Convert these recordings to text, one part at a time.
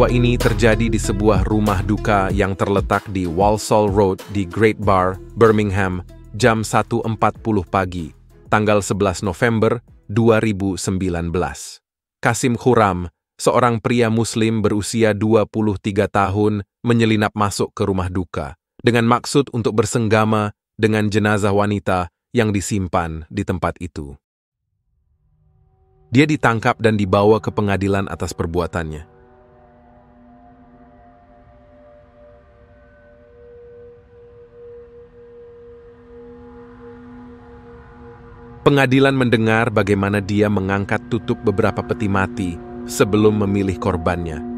Peristiwa ini terjadi di sebuah rumah duka yang terletak di Walsall Road di Great Bar, Birmingham, jam 1.40 pagi, tanggal 11 November 2019. Kasim Khuram, seorang pria muslim berusia 23 tahun, menyelinap masuk ke rumah duka dengan maksud untuk bersenggama dengan jenazah wanita yang disimpan di tempat itu. Dia ditangkap dan dibawa ke pengadilan atas perbuatannya. Pengadilan mendengar bagaimana dia mengangkat tutup beberapa peti mati sebelum memilih korbannya.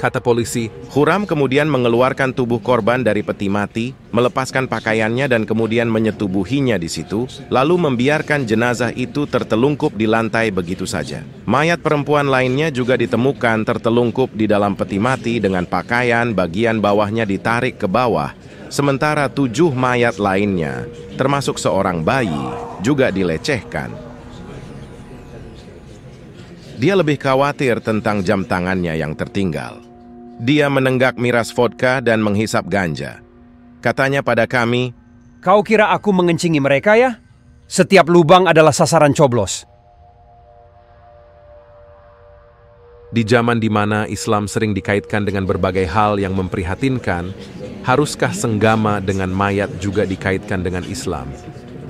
kata polisi. Huram kemudian mengeluarkan tubuh korban dari peti mati, melepaskan pakaiannya dan kemudian menyetubuhinya di situ, lalu membiarkan jenazah itu tertelungkup di lantai begitu saja. Mayat perempuan lainnya juga ditemukan tertelungkup di dalam peti mati dengan pakaian bagian bawahnya ditarik ke bawah, sementara tujuh mayat lainnya, termasuk seorang bayi, juga dilecehkan dia lebih khawatir tentang jam tangannya yang tertinggal. Dia menenggak miras vodka dan menghisap ganja. Katanya pada kami, Kau kira aku mengencingi mereka ya? Setiap lubang adalah sasaran coblos. Di zaman di mana Islam sering dikaitkan dengan berbagai hal yang memprihatinkan, haruskah senggama dengan mayat juga dikaitkan dengan Islam?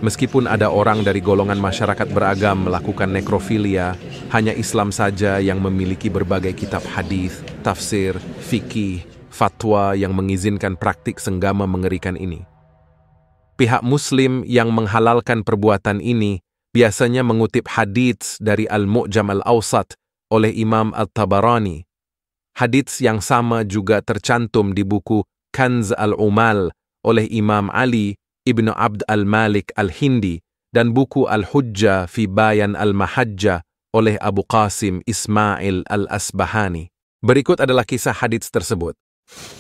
Meskipun ada orang dari golongan masyarakat beragam melakukan nekrofilia, hanya Islam saja yang memiliki berbagai kitab hadis, tafsir, fikih, fatwa yang mengizinkan praktik senggama mengerikan ini. Pihak Muslim yang menghalalkan perbuatan ini biasanya mengutip hadits dari Al-Mu'jam Al-Awsat oleh Imam Al-Tabarani. Hadits yang sama juga tercantum di buku Kanz Al-Umal oleh Imam Ali Ibnu Abd al-Malik al-Hindi dan buku Al-Hujjah fi Bayan al-Mahajjah oleh Abu Qasim Ismail al-Asbahani. Berikut adalah kisah hadits tersebut.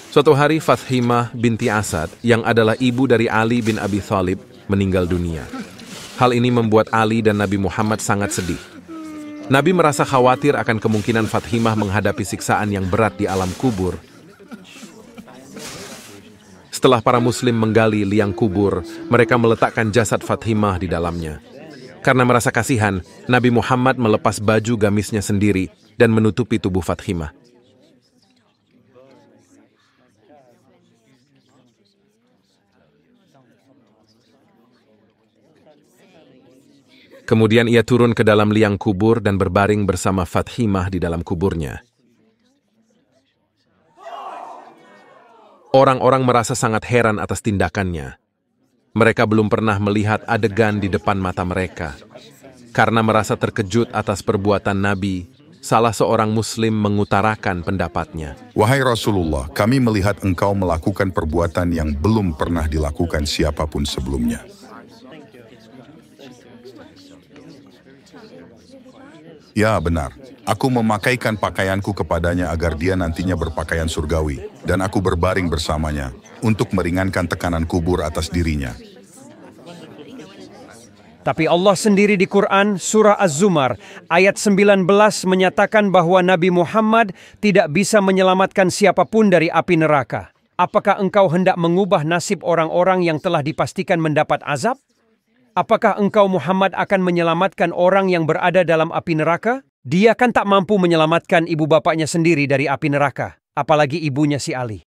Suatu hari Fathimah binti Asad yang adalah ibu dari Ali bin Abi Thalib meninggal dunia. Hal ini membuat Ali dan Nabi Muhammad sangat sedih. Nabi merasa khawatir akan kemungkinan Fathimah menghadapi siksaan yang berat di alam kubur setelah para muslim menggali liang kubur, mereka meletakkan jasad Fatimah di dalamnya. Karena merasa kasihan, Nabi Muhammad melepas baju gamisnya sendiri dan menutupi tubuh Fatimah. Kemudian ia turun ke dalam liang kubur dan berbaring bersama Fatimah di dalam kuburnya. Orang-orang merasa sangat heran atas tindakannya. Mereka belum pernah melihat adegan di depan mata mereka. Karena merasa terkejut atas perbuatan Nabi, salah seorang Muslim mengutarakan pendapatnya. Wahai Rasulullah, kami melihat engkau melakukan perbuatan yang belum pernah dilakukan siapapun sebelumnya. Ya, benar. Aku memakaikan pakaianku kepadanya agar dia nantinya berpakaian surgawi, dan aku berbaring bersamanya untuk meringankan tekanan kubur atas dirinya. Tapi Allah sendiri di Quran surah Az-Zumar ayat 19 menyatakan bahwa Nabi Muhammad tidak bisa menyelamatkan siapapun dari api neraka. Apakah engkau hendak mengubah nasib orang-orang yang telah dipastikan mendapat azab? Apakah engkau Muhammad akan menyelamatkan orang yang berada dalam api neraka? Dia kan tak mampu menyelamatkan ibu bapaknya sendiri dari api neraka, apalagi ibunya si Ali.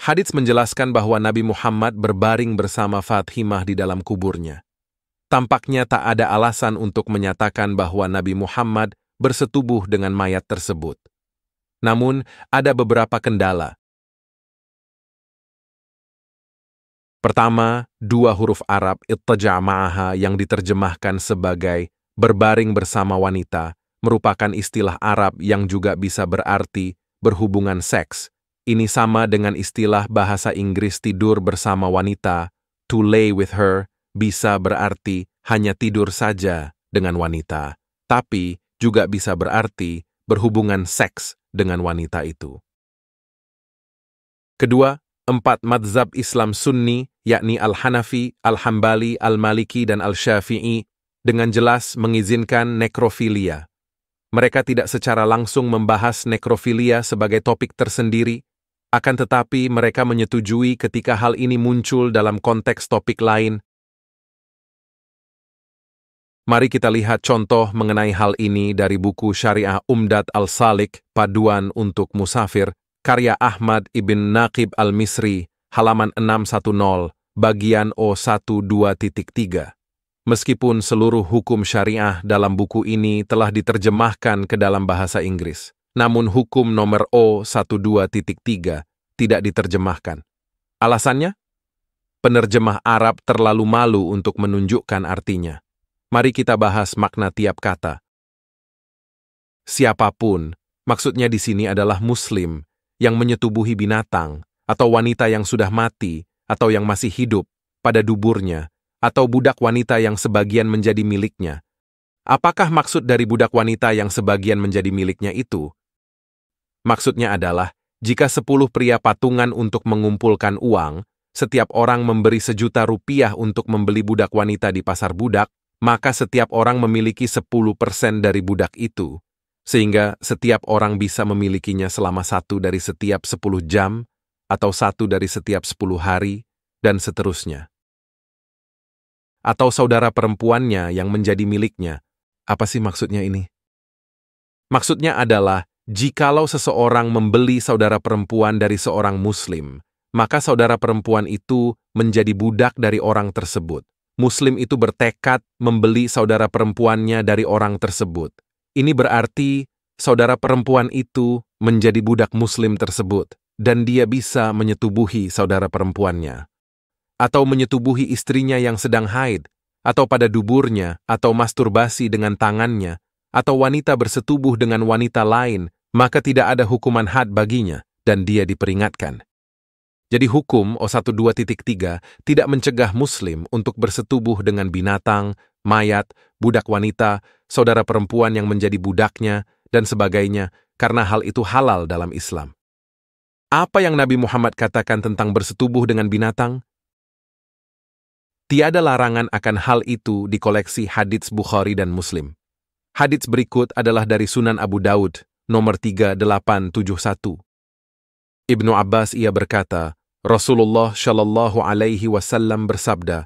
Hadits menjelaskan bahwa Nabi Muhammad berbaring bersama Fatimah di dalam kuburnya. Tampaknya tak ada alasan untuk menyatakan bahwa Nabi Muhammad bersetubuh dengan mayat tersebut. Namun, ada beberapa kendala. Pertama, dua huruf Arab ittaja'ma'aha yang diterjemahkan sebagai berbaring bersama wanita merupakan istilah Arab yang juga bisa berarti berhubungan seks. Ini sama dengan istilah bahasa Inggris tidur bersama wanita, to lay with her, bisa berarti hanya tidur saja dengan wanita, tapi juga bisa berarti berhubungan seks dengan wanita itu. Kedua, empat mazhab Islam Sunni, yakni Al-Hanafi, Al-Hambali, Al-Maliki, dan Al-Syafi'i, dengan jelas mengizinkan nekrofilia, mereka tidak secara langsung membahas nekrofilia sebagai topik tersendiri, akan tetapi mereka menyetujui ketika hal ini muncul dalam konteks topik lain. Mari kita lihat contoh mengenai hal ini dari buku Syariah Umdat Al-Salik, Paduan untuk Musafir, karya Ahmad Ibn Naqib Al-Misri, halaman 610, bagian O123 meskipun seluruh hukum syariah dalam buku ini telah diterjemahkan ke dalam bahasa Inggris. Namun hukum nomor O12.3 tidak diterjemahkan. Alasannya? Penerjemah Arab terlalu malu untuk menunjukkan artinya. Mari kita bahas makna tiap kata. Siapapun, maksudnya di sini adalah muslim, yang menyetubuhi binatang, atau wanita yang sudah mati, atau yang masih hidup, pada duburnya, atau budak wanita yang sebagian menjadi miliknya. Apakah maksud dari budak wanita yang sebagian menjadi miliknya itu? Maksudnya adalah, jika sepuluh pria patungan untuk mengumpulkan uang, setiap orang memberi sejuta rupiah untuk membeli budak wanita di pasar budak, maka setiap orang memiliki sepuluh persen dari budak itu, sehingga setiap orang bisa memilikinya selama satu dari setiap sepuluh jam, atau satu dari setiap sepuluh hari, dan seterusnya atau saudara perempuannya yang menjadi miliknya. Apa sih maksudnya ini? Maksudnya adalah, jikalau seseorang membeli saudara perempuan dari seorang Muslim, maka saudara perempuan itu menjadi budak dari orang tersebut. Muslim itu bertekad membeli saudara perempuannya dari orang tersebut. Ini berarti saudara perempuan itu menjadi budak Muslim tersebut, dan dia bisa menyetubuhi saudara perempuannya atau menyetubuhi istrinya yang sedang haid, atau pada duburnya, atau masturbasi dengan tangannya, atau wanita bersetubuh dengan wanita lain, maka tidak ada hukuman had baginya, dan dia diperingatkan. Jadi hukum O12.3 tidak mencegah muslim untuk bersetubuh dengan binatang, mayat, budak wanita, saudara perempuan yang menjadi budaknya, dan sebagainya, karena hal itu halal dalam Islam. Apa yang Nabi Muhammad katakan tentang bersetubuh dengan binatang? Tiada larangan akan hal itu di koleksi hadits Bukhari dan Muslim. Hadits berikut adalah dari Sunan Abu Daud, nomor 3871. Ibnu Abbas ia berkata, Rasulullah Shallallahu Alaihi Wasallam bersabda,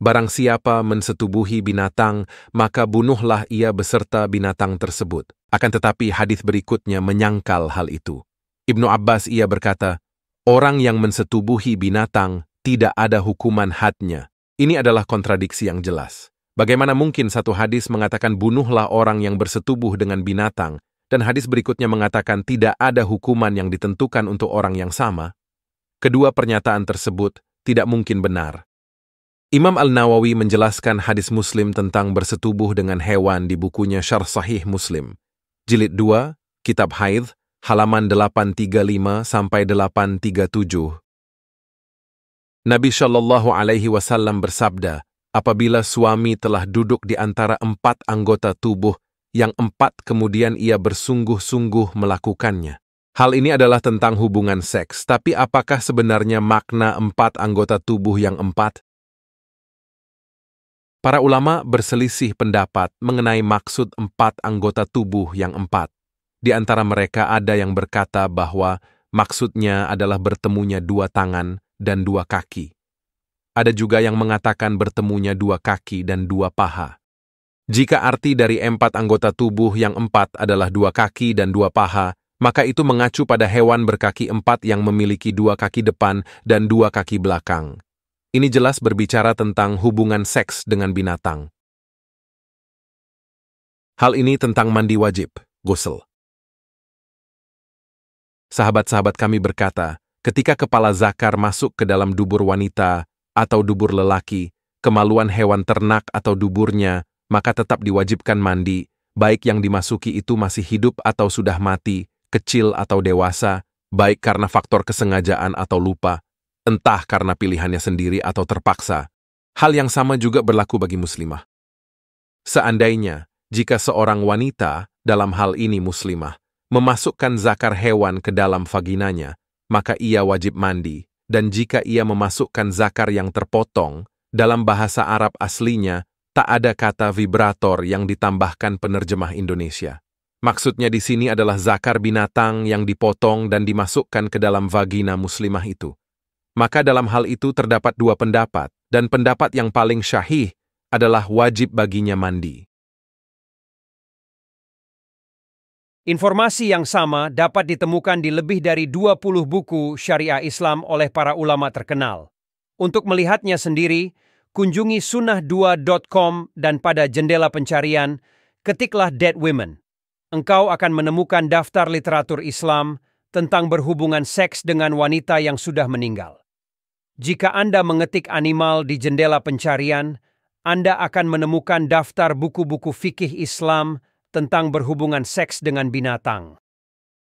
Barang siapa mensetubuhi binatang, maka bunuhlah ia beserta binatang tersebut. Akan tetapi hadis berikutnya menyangkal hal itu. Ibnu Abbas ia berkata, Orang yang mensetubuhi binatang tidak ada hukuman hadnya, ini adalah kontradiksi yang jelas. Bagaimana mungkin satu hadis mengatakan bunuhlah orang yang bersetubuh dengan binatang, dan hadis berikutnya mengatakan tidak ada hukuman yang ditentukan untuk orang yang sama? Kedua pernyataan tersebut tidak mungkin benar. Imam Al-Nawawi menjelaskan hadis Muslim tentang bersetubuh dengan hewan di bukunya Syar Sahih Muslim, jilid 2, Kitab Haidh, halaman 835 sampai 837 Nabi Shallallahu Alaihi Wasallam bersabda, apabila suami telah duduk di antara empat anggota tubuh, yang empat kemudian ia bersungguh-sungguh melakukannya. Hal ini adalah tentang hubungan seks, tapi apakah sebenarnya makna empat anggota tubuh yang empat? Para ulama berselisih pendapat mengenai maksud empat anggota tubuh yang empat. Di antara mereka ada yang berkata bahwa maksudnya adalah bertemunya dua tangan, dan dua kaki. Ada juga yang mengatakan bertemunya dua kaki dan dua paha. Jika arti dari empat anggota tubuh yang empat adalah dua kaki dan dua paha, maka itu mengacu pada hewan berkaki empat yang memiliki dua kaki depan dan dua kaki belakang. Ini jelas berbicara tentang hubungan seks dengan binatang. Hal ini tentang mandi wajib, gosel. Sahabat-sahabat kami berkata, Ketika kepala zakar masuk ke dalam dubur wanita atau dubur lelaki, kemaluan hewan ternak atau duburnya, maka tetap diwajibkan mandi, baik yang dimasuki itu masih hidup atau sudah mati, kecil atau dewasa, baik karena faktor kesengajaan atau lupa, entah karena pilihannya sendiri atau terpaksa. Hal yang sama juga berlaku bagi muslimah. Seandainya, jika seorang wanita, dalam hal ini muslimah, memasukkan zakar hewan ke dalam vaginanya, maka ia wajib mandi, dan jika ia memasukkan zakar yang terpotong, dalam bahasa Arab aslinya, tak ada kata vibrator yang ditambahkan penerjemah Indonesia. Maksudnya di sini adalah zakar binatang yang dipotong dan dimasukkan ke dalam vagina muslimah itu. Maka dalam hal itu terdapat dua pendapat, dan pendapat yang paling syahih adalah wajib baginya mandi. Informasi yang sama dapat ditemukan di lebih dari 20 buku syariah Islam oleh para ulama terkenal. Untuk melihatnya sendiri, kunjungi sunnah2.com dan pada jendela pencarian, ketiklah Dead Women. Engkau akan menemukan daftar literatur Islam tentang berhubungan seks dengan wanita yang sudah meninggal. Jika Anda mengetik animal di jendela pencarian, Anda akan menemukan daftar buku-buku fikih Islam tentang berhubungan seks dengan binatang.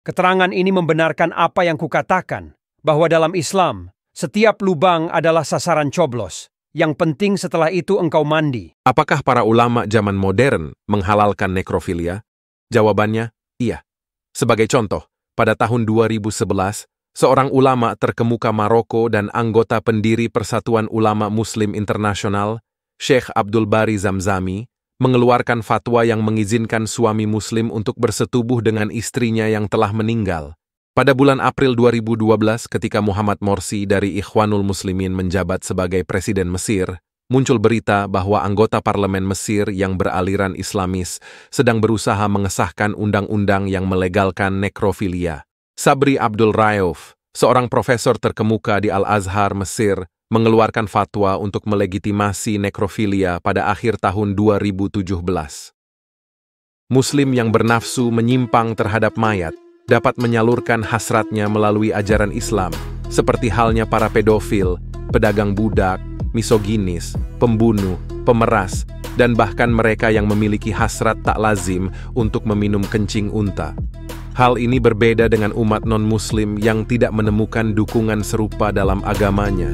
Keterangan ini membenarkan apa yang kukatakan, bahwa dalam Islam, setiap lubang adalah sasaran coblos. Yang penting setelah itu engkau mandi. Apakah para ulama zaman modern menghalalkan nekrofilia? Jawabannya, iya. Sebagai contoh, pada tahun 2011, seorang ulama terkemuka Maroko dan anggota pendiri Persatuan Ulama Muslim Internasional, Sheikh Abdul Bari Zamzami, mengeluarkan fatwa yang mengizinkan suami muslim untuk bersetubuh dengan istrinya yang telah meninggal. Pada bulan April 2012 ketika Muhammad Morsi dari Ikhwanul Muslimin menjabat sebagai Presiden Mesir, muncul berita bahwa anggota parlemen Mesir yang beraliran Islamis sedang berusaha mengesahkan undang-undang yang melegalkan nekrofilia. Sabri Abdul Rauf, seorang profesor terkemuka di Al-Azhar, Mesir, mengeluarkan fatwa untuk melegitimasi nekrofilia pada akhir tahun 2017. Muslim yang bernafsu menyimpang terhadap mayat dapat menyalurkan hasratnya melalui ajaran Islam, seperti halnya para pedofil, pedagang budak, misoginis, pembunuh, pemeras, dan bahkan mereka yang memiliki hasrat tak lazim untuk meminum kencing unta. Hal ini berbeda dengan umat non-muslim yang tidak menemukan dukungan serupa dalam agamanya.